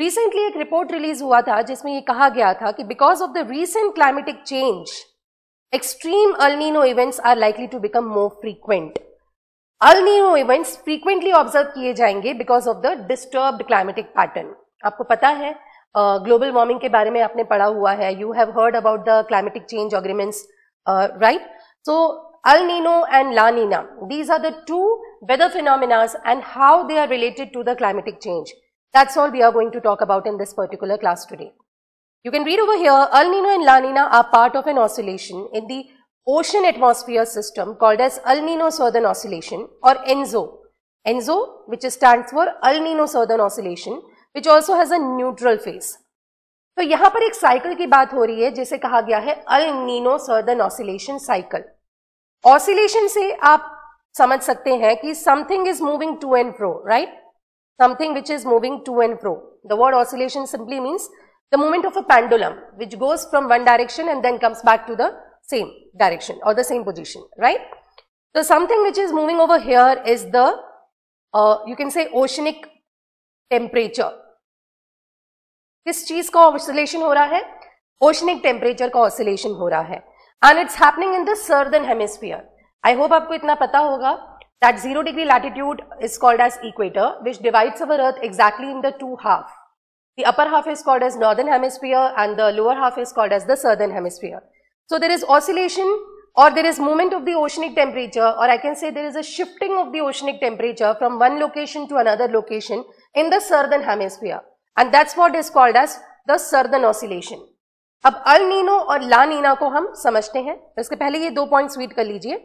Recently एक report release हुआ था जिसमें ये कहा गया था कि because of the recent climatic change extreme El Nino events are likely to become more frequent El Nino events frequently observe किए जाएंगे because of the disturbed climatic pattern आपको पता है ग्लोबल uh, वार्मिंग के बारे में आपने पढ़ा हुआ है you have heard about the climatic change agreements right so Nino and La Nina these are the two weather phenomenas and how they are related to the climatic change That's all we are going to talk about in this particular class today. You can read over here, El Nino and La Nina are part of an oscillation in the ocean atmosphere system called as El Nino Southern Oscillation or ENSO. ENSO which stands for El Nino Southern Oscillation which also has a neutral phase. So, यहाँ पर एक cycle की बात हो रही है जिसे कहा गया है El Nino southern Oscillation, cycle oscillation से आप समझ सकते हैं कि something is moving to something which is moving to and fro. The word oscillation simply means the movement of a pendulum which goes from one direction and then comes back to the same direction or the same position, right? So, something which is moving over here is the, uh, you can say oceanic temperature. This cheese ka oscillation हो रहा hai, oceanic temperature ka oscillation हो रहा hai, and it's happening in the southern hemisphere. I hope आपको itna pata hoga. That 0 degree latitude is called as equator which divides our earth exactly in the two half. The upper half is called as northern hemisphere and the lower half is called as the southern hemisphere. So there is oscillation or there is movement of the oceanic temperature or I can say there is a shifting of the oceanic temperature from one location to another location in the southern hemisphere and that's what is called as the southern oscillation. Ab Al Niño or La Niña ko हम समझते hain. इसके pehle ye do points read kar lijiye.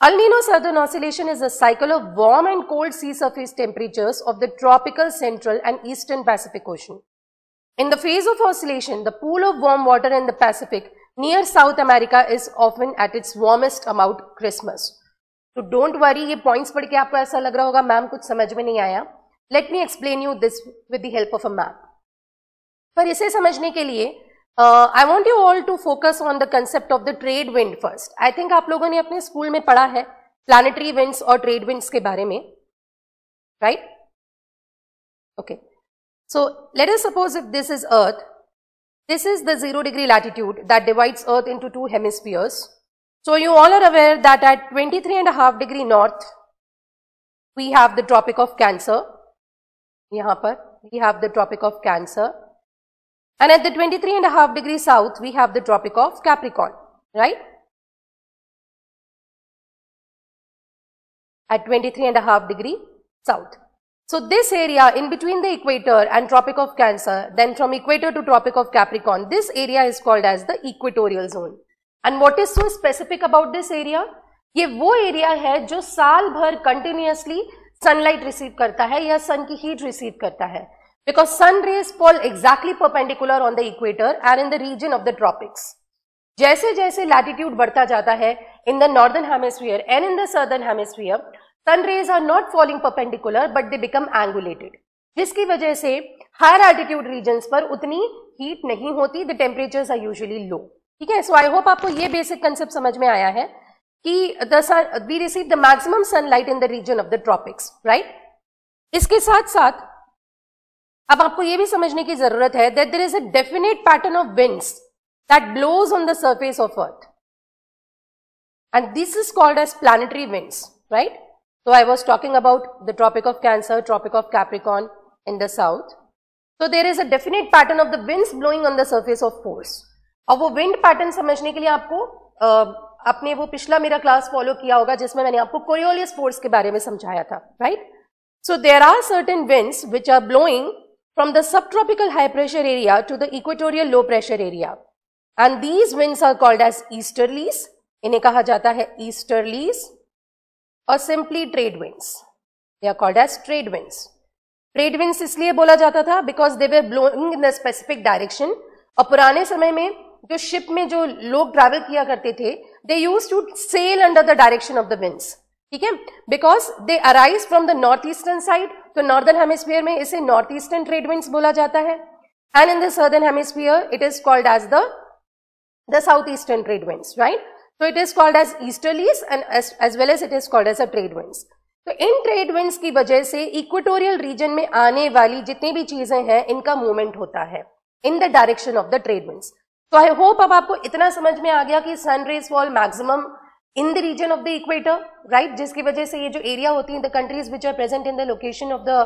El Nino Southern Oscillation is a cycle of warm and cold sea surface temperatures of the tropical central and eastern Pacific Ocean. In the phase of oscillation, the pool of warm water in the Pacific near South America is often at its warmest about Christmas. So don't worry; points points, के आपको ऐसा लग रहा होगा ma'am कुछ समझ में नहीं आया Let me explain you this with the help of a map. पर इसे समझने के uh, I want you all to focus on the concept of the trade wind first. I think आप लोगों ने अपने स्कूल में पढ़ा है planetary winds or trade winds right? Okay. So let us suppose if this is earth, this is the 0 degree latitude that divides earth into two hemispheres. So you all are aware that at 23 and a half degree north, we have the tropic of cancer. यहाँ we have the tropic of cancer and at the 23 and a half degree south, we have the Tropic of Capricorn, right? At 23 and a half degree south. So this area in between the equator and Tropic of Cancer, then from equator to Tropic of Capricorn, this area is called as the equatorial zone. And what is so specific about this area? ये वो area है जो साल भर continuously sunlight receive करता है या सन की हीट रिसीव करता है because sun rays fall exactly perpendicular on the equator and in the region of the tropics. जैसे जैसे लैटिट्यूड बढ़ता जाता है in the northern hemisphere and in the southern hemisphere sun rays are not falling perpendicular but they become angulated जिसकी वजह से higher altitude reason पर उतनी हीट नहीं होती the temperatures are usually low ठीक है सो आई होप आपको ये बेसिक कंसेप्ट समझ में आया है कि the sun we receive the maximum sunlight in the region of the tropics right इसके साथ साथ अब आपको यह भी समझने की जरूरत है that there is a definite pattern of winds that blows on the surface of earth and this is called as planetary winds right तो I was talking about the tropic of Cancer tropic of Capricorn in the south तो there is a definite pattern of the winds blowing on the surface of force और वो wind pattern समझने के लिए आपको uh, अपने वो पिछला मेरा क्लास फॉलो किया होगा जिसमें मैंने आपको कोरियोलियस फोर्स के बारे में समझाया था right so there are certain winds which are blowing from the subtropical high pressure area to the equatorial low pressure area. And these winds are called as easterlies. इन्हें कहा जाता है easterlies or simply trade winds. They are called as trade winds. Trade winds इसलिए बोला जाता था because they were blowing in a specific direction. और पुराने समय में जो ship में जो लोग travel किया करते they used to sail under the direction of the winds. ठीक है Because they arise from the northeastern side. तो नॉर्दर्न हेमिस्फीयर में इसे नॉर्थ ईस्टर्न ट्रेड बोला जाता है and in the southern hemisphere it is called as the south eastern trade right तो it is called as easterlies and as well as it is called as a trade तो इन trade wind की वजह से equatorial region में आने वाली जितनी भी चीजें हैं इनका मूवमेंट होता है in the direction of the trade तो आई होप अब आपको इतना समझ में आ गया कि sun rays fall maximum in the region of the equator right जिसकी वजह से ये जो एरिया होती है the countries which are present in the location of the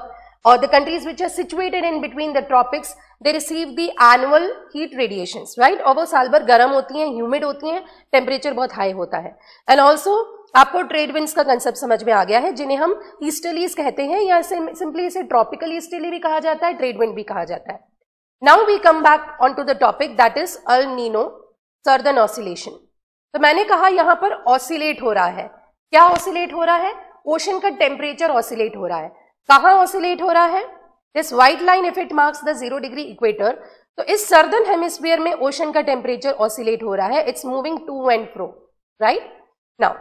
और the countries which are situated in between the tropics they receive the annual heat radiation right और वो साल भर गर्म होती हैं ह्यूमिड होती हैं टेम्परेचर बहुत हाई होता है एंड ऑल्सो आपको ट्रेड विंड का कंसेप्ट समझ में आ गया है जिन्हें हम ईस्टर्लीज कहते हैं या सिंपली इसे ट्रॉपिकल ईस्टर्ली भी कहा जाता है ट्रेड विंड भी कहा जाता है now we come back on to the topic that is El Nino southern oscillation तो मैंने कहा यहां पर ऑसिलेट हो रहा है क्या ऑसिलेट हो रहा है ओशन का टेम्परेचर ऑसिलेट हो रहा है कहा ऑसिलेट हो रहा है this white line if it marks the zero degree equator तो इस सर्दन हेमिस्फीयर में ओशन का टेम्परेचर ऑसिलेट हो रहा है it's moving to and fro right now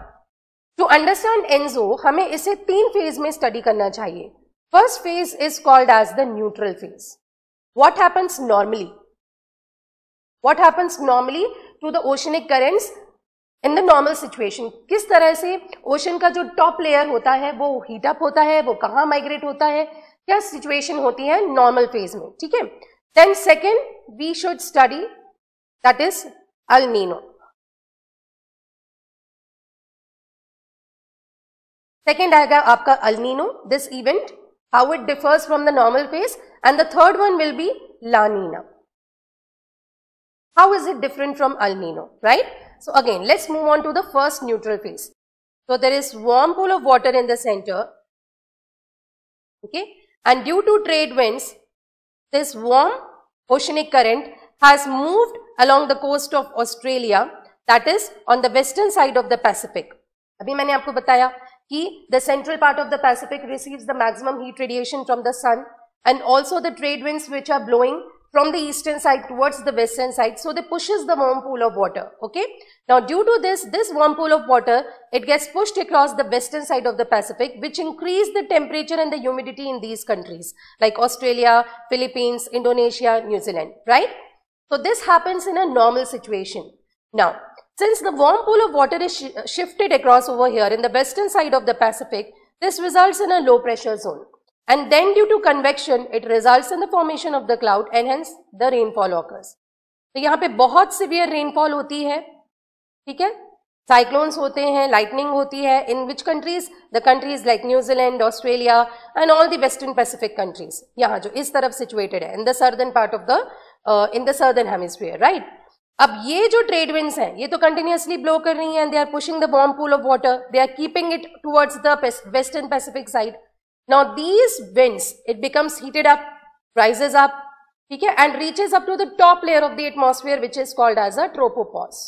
to understand ENSO हमें इसे तीन फेज में स्टडी करना चाहिए first phase is called as the neutral phase what happens normally what happens normally to the oceanic currents in the normal situation किस तरह से ocean का जो टॉप लेयर होता है वो हीट अप होता है वो कहाँ माइग्रेट होता है क्या सिचुएशन होती है नॉर्मल फेज में ठीक है then second we should study that is El Nino second आएगा आपका El Nino this event how it differs from the normal phase and the third one will be La Nina how is it different from El Nino right So again, let's move on to the first neutral phase. So there is warm pool of water in the center. Okay. And due to trade winds, this warm oceanic current has moved along the coast of Australia that is on the western side of the Pacific. अभी मैंने आपको बताया कि the central part of the Pacific receives the maximum heat radiation from the sun and also the trade winds which are blowing from the eastern side towards the western side. So they pushes the warm pool of water. Okay. Now due to this, this warm pool of water, it gets pushed across the western side of the Pacific, which increase the temperature and the humidity in these countries like Australia, Philippines, Indonesia, New Zealand, right? So this happens in a normal situation. Now, since the warm pool of water is sh shifted across over here in the western side of the Pacific, this results in a low pressure zone. And then due to convection, it results in the formation of the cloud and hence the rainfall occurs. So, यहाँ पे बहुत severe rainfall होती है, ठीक है? Cyclones होते हैं, lightning होती है. In which countries? The countries like New Zealand, Australia and all the Western Pacific countries. यहाँ जो इस तरफ situated है, in the southern part of the, uh, in the southern hemisphere, right? अब ये जो ट्रेड विंड्स हैं ये तो कंटिन्यूसली ब्लो कर रही हैं they are pushing the warm pool of water they are keeping it towards the western the now these winds, it becomes heated up, rises up, okay, and reaches up to the top layer of the atmosphere which is called as a tropopause.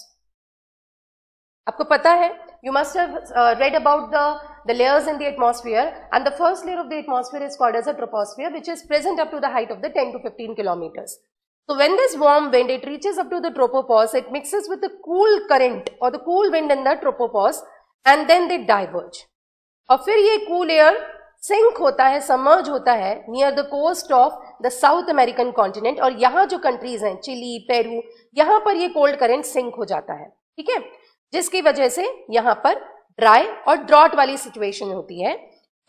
आपको पता है you must have uh, read about the, the layers in the atmosphere and the first layer of the atmosphere is called as a troposphere which is present up to the height of the 10 to 15 kilometers. So when this warm wind it reaches up to the tropopause it mixes with the cool current or the cool wind in the tropopause and then they diverge. और फिर ये cool air sink होता है समर्ज होता है near the coast of the South American continent और यहाँ जो कंट्रीज हैं चिली पेरू यहाँ पर ये कोल्ड करेंट सिंक हो जाता है ठीक है जिसकी वजह से यहाँ पर ड्राई और ड्रॉट वाली सिचुएशन होती है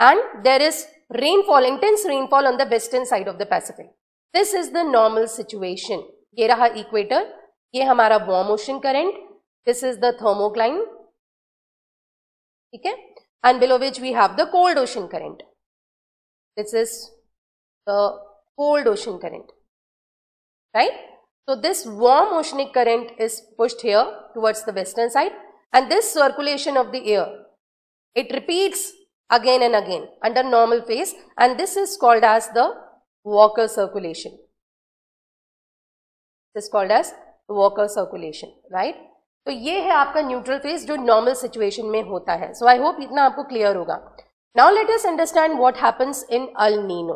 and there is rainfall intense rainfall on the western side of the Pacific this is the normal situation ये रहा इक्वेटर ये हमारा warm ocean current this is the thermocline ठीक है and below which we have the cold ocean current This is the cold ocean current, right? So this warm oceanic current is pushed here towards the western side and this circulation of the air, it repeats again and again under normal phase and this is called as the Walker circulation. This is called as Walker circulation, right? तो ये है आपका neutral phase जो normal situation में होता है so I hope इतना आपको क्लियर होगा now let us understand what happens in El Nino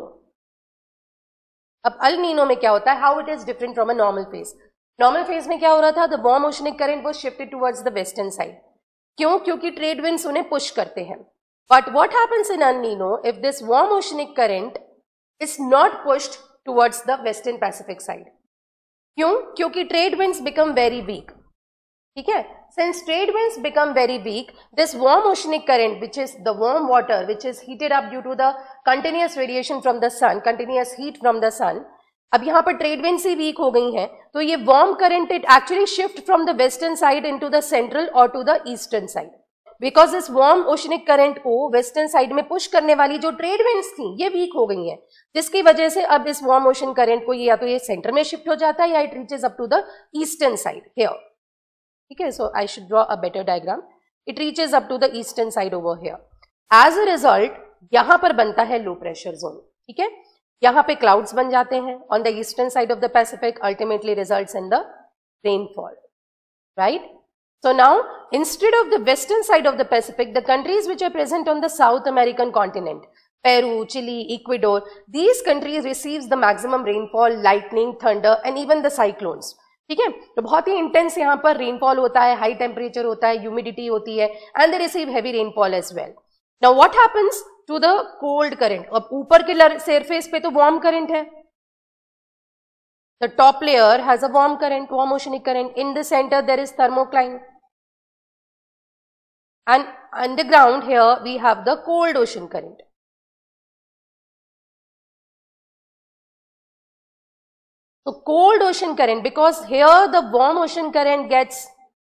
अब अल नीनो में क्या होता है how it is different from a normal phase normal phase में क्या हो रहा था द वॉर्म ओशनिक करेंट वो shifted towards the western side क्यों क्योंकि ट्रेड विंड्स उन्हें पुश करते हैं but what happens in El Nino if this warm oceanic current is not pushed towards the western Pacific side क्यों क्योंकि trade winds become very weak ठीक है since trade wind become very weak this warm oceanic current which is the warm water which is heated up due to the continuous variation from the sun continuous heat from the sun अब यहाँ पर trade wind ही week हो गई हैं तो ये warm current it actually shift from the western side into the central और to the eastern side because इस वार्म ओशनिक करंट को वेस्टर्न साइड में पुश करने वाली जो ट्रेड विंड थी ये वीक हो गई हैं जिसकी वजह से अब इस वार्म ओशन करंट को ये या तो ये सेंटर में शिफ्ट हो जाता है या it reaches up to the eastern side here ठीक है so I should draw a better diagram it reaches up to the eastern side over here as a result यहां पर बनता है लो प्रेशर जोन ठीक है यहां पे क्लाउड्स बन जाते हैं on the eastern side of the Pacific ultimately result in the rainfall right so now instead of the western side of the Pacific the countries which are present on the South American continent Peru Chile Ecuador these countries receive the maximum rainfall lightning thunder and even the cyclones ठीक है तो बहुत ही intense यहाँ पर rainfall होता है high temperature होता है ह्यूमिडिटी होती है and they receive heavy rainfall as well now what happens to the cold current अब ऊपर के सरफेस पे तो वार्म करेंट है the top layer has a warm current warm oceanic current in the center there is thermocline and underground here we have the cold ocean current So cold ocean current because here the warm ocean current gets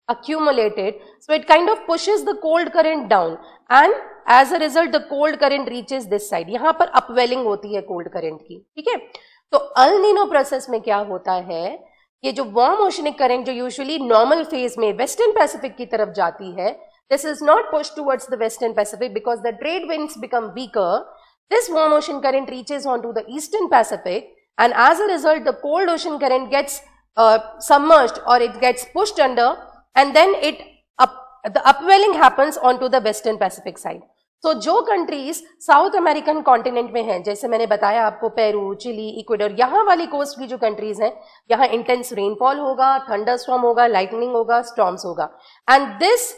accumulated. So it kind of pushes the cold current down and as a result the cold current reaches this side. yahan par upwelling hoti hai cold current ki theek hai to el nino process mein kya hota hai ye jo warm oceanic current jo usually normal phase mein western pacific ki taraf jati hai this is not pushed towards the western pacific because the trade winds become weaker this warm ocean current reaches onto the eastern pacific and as a result the cold ocean current gets uh, submerged or it gets pushed under and then it the upwelling happens onto the western pacific side. So, jo countries South American continent mein hain, jaysay mainne bataya aapko Peru, Chile, Ecuador, yahaan wali coast ki jo countries hain, intense rainfall hoga, thunderstorm hoga, lightning hoga, storms hoga. And this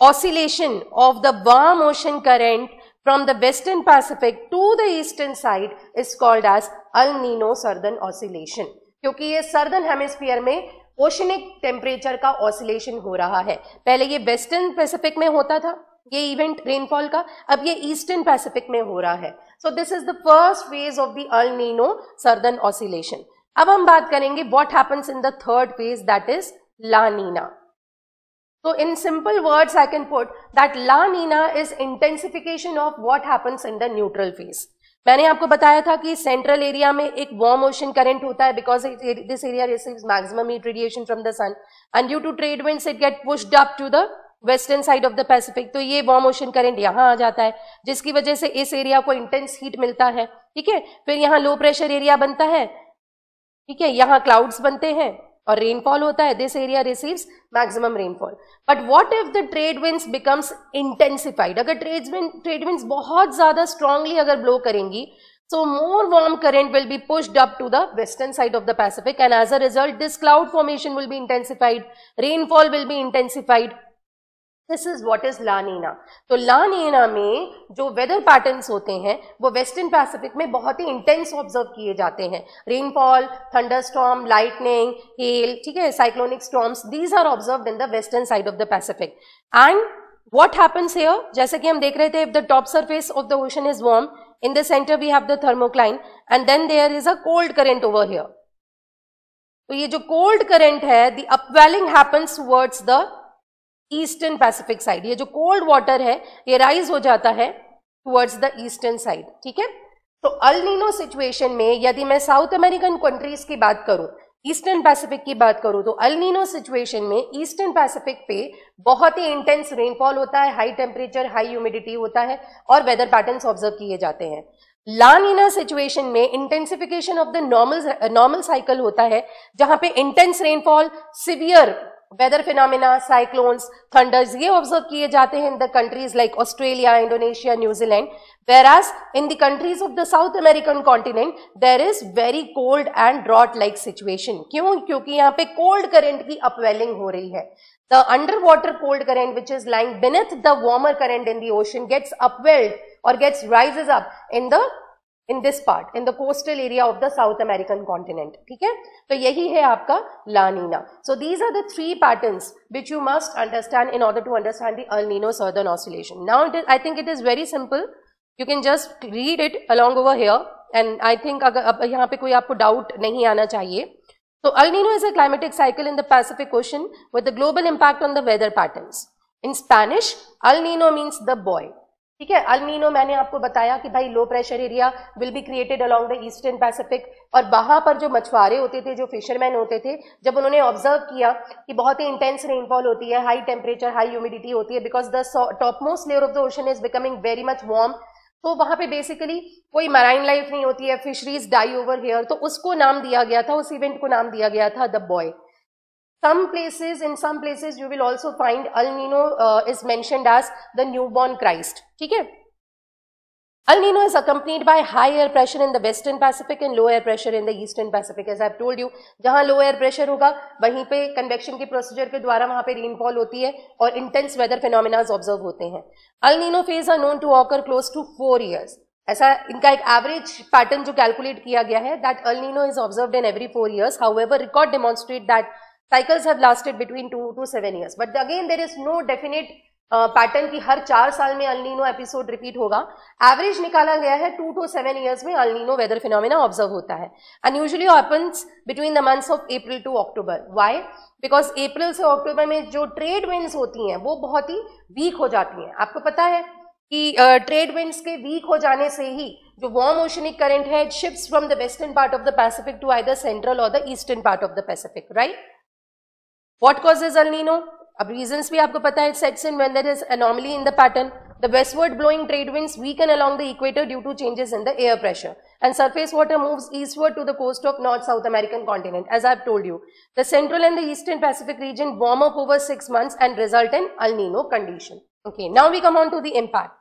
oscillation of the warm ocean current from the western Pacific to the eastern side is called as El Nino Southern Oscillation. kyunki ye southern hemisphere mein oceanic temperature ka oscillation ho raha hai pehle ye western pacific mein hota tha ये event rainfall का अब ये eastern Pacific में हो रहा है so this is the first phase of the El Nino southern oscillation अब हम बात करेंगे what happens in the third phase that is La Nina So in simple words, I can put that La Nina is intensification of what happens in the neutral phase. मैंने आपको बताया था कि central area में एक वार्म ओशन करंट होता है because this area receives maximum heat radiation from the sun and due to trade winds it get pushed up to the western side of the Pacific तो ये warm ocean current यहाँ आ जाता है जिसकी वजह से इस एरिया को इंटेंस हीट मिलता है ठीक है फिर यहाँ लो प्रेशर एरिया बनता है ठीक है यहाँ क्लाउड्स बनते हैं और रेनफॉल होता है this area receives maximum rainfall but what if the trade winds becomes intensified अगर ट्रेड ट्रेड विंस बहुत ज्यादा स्ट्रांगली अगर ब्लो करेंगी so more warm current will be pushed up to the western side of the Pacific and as a result this cloud formation will be intensified rainfall will be intensified this is what is La Nina तो La Nina में जो weather pattern होते हैं वो western Pacific में बहुत ही intense observe किए जाते हैं rainfall thunder storm lightning hail ठीक है cyclonic storms these are observe in the western side of the Pacific and what happens here जैसे कि हम देख रहे थे if the top surface of the ocean is warm in the center we have the thermocline and then there is a cold current over here तो ये जो cold current है the upwelling happens towards the eastern Pacific side ये जो cold water है ये rise हो जाता है टूवर्ड्स द ईस्टर्न साइड ठीक है तो अलिनो सिचुएशन में यदि मैं साउथ अमेरिकन कंट्रीज की बात करूं ईस्टर्न पैसिफिक की बात करूं तो अल्निनो सिचुएशन में ईस्टर्न पैसिफिक पे बहुत ही इंटेंस रेनफॉल होता है हाई टेम्परेचर हाई ह्यूमिडिटी होता है और वेदर पैटर्न ऑब्जर्व किए जाते हैं लानीना सिचुएशन में intensification of the normal normal cycle होता है जहां पे intense rainfall severe weather phenomena cyclones thunders ये ऑब्जर्व किए जाते हैं in the countries like Australia Indonesia New Zealand whereas in the countries of the South American continent there is very cold and drought like situation क्यों क्योंकि यहाँ पे cold current की upwelling हो रही है under water cold current which is lying beneath the warmer current in the ocean gets upwelled और gets rises up in the in this part, in the coastal area of the South American continent. So, this is La Nina. So, these are the three patterns which you must understand in order to understand the El Nino Southern Oscillation. Now, I think it is very simple. You can just read it along over here. And I think if you have doubt here, so El Nino is a climatic cycle in the Pacific Ocean with a global impact on the weather patterns. In Spanish, El Nino means the boy. ठीक है अलमीनो मैंने आपको बताया कि भाई low pressure area will be created along the eastern Pacific और वहां पर जो मछुआरे होते थे जो फिशरमैन होते थे जब उन्होंने ऑब्जर्व किया कि बहुत ही इंटेंस रेनफॉल होती है हाई टेम्परेचर हाई ह्यूमिडिटी होती है because the top most layer of the ocean is becoming very much warm तो वहां पे बेसिकली कोई मराइन लाइफ नहीं होती है फिशरीज डाई ओवर हेयर तो उसको नाम दिया गया था उस इवेंट को नाम दिया गया था the boy Some places, in some places you will also find El Nino uh, is mentioned as the newborn Christ. theek hai El Nino is accompanied by high air pressure in the western Pacific and low air pressure in the eastern Pacific. As I have told you, jahan low air pressure hoga wahi pe convection के procedure ke dwara wahan pe rainfall hoti hai aur intense weather phenomena observe hote hain El Nino phase are known to occur close to 4 years. ऐसा इनका एक average pattern जो calculate किया गया है that El Nino is observe in every four years however record demonstrate that cycles have lasted between two two seven years but again there is no definite pattern की हर चार साल में El Nino episode repeat होगा average निकाला गया है two two seven years में अलिनो वेदर फिनोमिना ऑब्जर्व होता है and usually happens between the months of April to October why because अप्रैल से अक्टूबर में जो ट्रेड विंड्स होती हैं वो बहुत ही वीक हो जाती हैं आपको पता है कि ट्रेड uh, विंड्स के वीक हो जाने से ही जो वार्म ओशनिक करंट है shifts from the western part of the Pacific to I central और the eastern part of the Pacific right What causes El Nino? अब reasons भी आपको पता है sets in when there is anomaly in the pattern. The westward blowing trade winds weaken along the equator due to changes in the air pressure. And surface water moves eastward to the coast of North South American continent as I have told you. The central and the eastern Pacific region warm up over 6 months and result in El Nino condition. Okay, now we come on to the impact.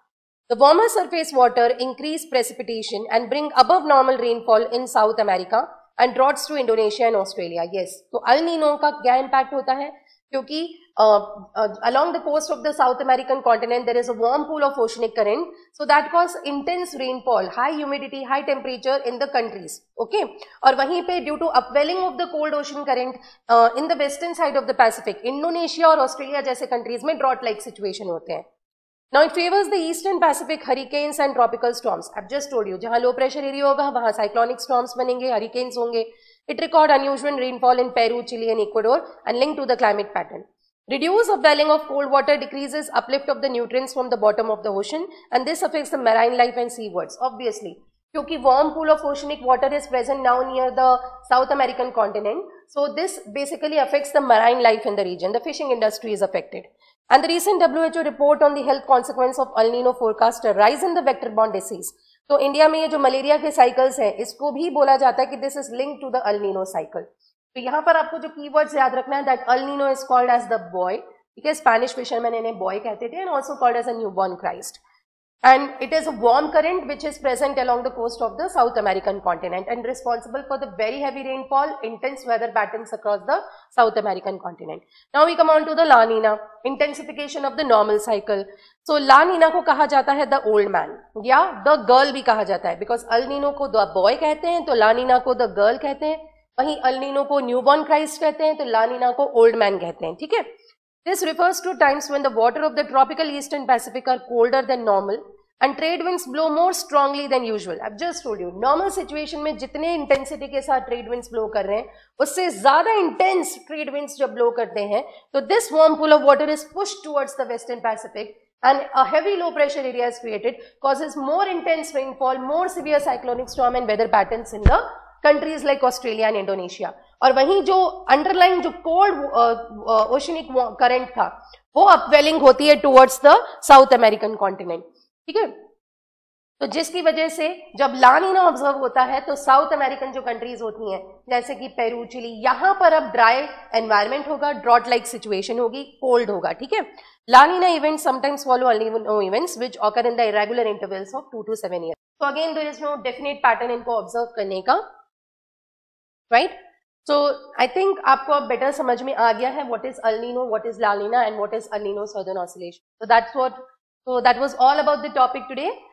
The warmer surface water increase precipitation and bring above normal rainfall in South America and droughts to Indonesia and Australia yes तो El Nino का क्या impact होता है क्योंकि along the coast of the South American continent there is a warm pool of oceanic current so that cause intense rainfall high humidity high temperature in the countries okay और वहीं पे due to upwelling of the cold ocean current in the western side of the Pacific Indonesia और Australia जैसे countries में drought like situation होते हैं Now it favors the eastern Pacific hurricanes and tropical storms. I've just told you, जहाँ low pressure area होगा वहाँ cyclonic storms बनेंगे, hurricanes होंगे. It record unusual rainfall in Peru, Chile and Ecuador and linked to the climate pattern. Reduced upwelling of cold water decreases uplift of the nutrients from the bottom of the ocean and this affects the marine life and seawards. Obviously, Kyunki warm pool of oceanic water is present now near the South American continent. So this basically affects the marine life in the region. The fishing industry is affected. And the recent WHO report on the health consequence of El Nino forecast a rise in the vector borne disease. So India में ये जो malaria के cycles हैं इसको भी बोला जाता है कि this is link to the El Nino cycle तो यहाँ पर आपको जो कीवर्ड्स याद रखना है that El Nino is called as the boy ठीक है स्पेनिश फिशरमैन इन्हें बॉय कहते थे and also called as a newborn and it is a warm current which is present along the coast of the South American continent and responsible for the very heavy rainfall, intense weather patterns across the South American continent. Now we come on to the La Nina, intensification of the normal cycle. So La Nina ko kaha jata hai the old man ya yeah, the girl bhi kaha jata hai because el nino ko the boy kehte hain to la nina ko the girl kehte hain wahi el nino ko newborn Christ kehte hain to la nina ko old man kehte hain theek hai This refers to times when the water of the tropical eastern Pacific are colder than normal and trade winds blow more strongly than usual. I've just told you, normal situation में जितने intensity के साथ trade winds blow कर रहे हैं उससे ज़्यादा intense trade winds जब blow करते हैं तो this warm pool of water is pushed towards the Western Pacific and a heavy low pressure area is created causes more intense rainfall, more severe cyclonic storm and weather patterns in the countries like Australia and Indonesia और वहीं जो underline जो cold oceanic current था वो upwelling होती है towards the South American continent ठीक है तो जिसकी वजह से जब लानीना ऑब्जर्व होता है तो साउथ अमेरिकन जो कंट्रीज होती हैं जैसे कि पेरू चिली यहां पर अब ड्राई एनवायरमेंट होगा ड्रॉट लाइक सिचुएशन होगी कोल्ड होगा ठीक है La Nina event sometimes follow no events which occur in the irregular intervals of two two seven year तो again though is no definite pattern इनको ऑब्जर्व करने का राइट सो आई थिंक आपको अब बेटर समझ में आ गया है what is El Nino what is La Nina and what is El Nino southern oscillation so that's what so that was all about the topic today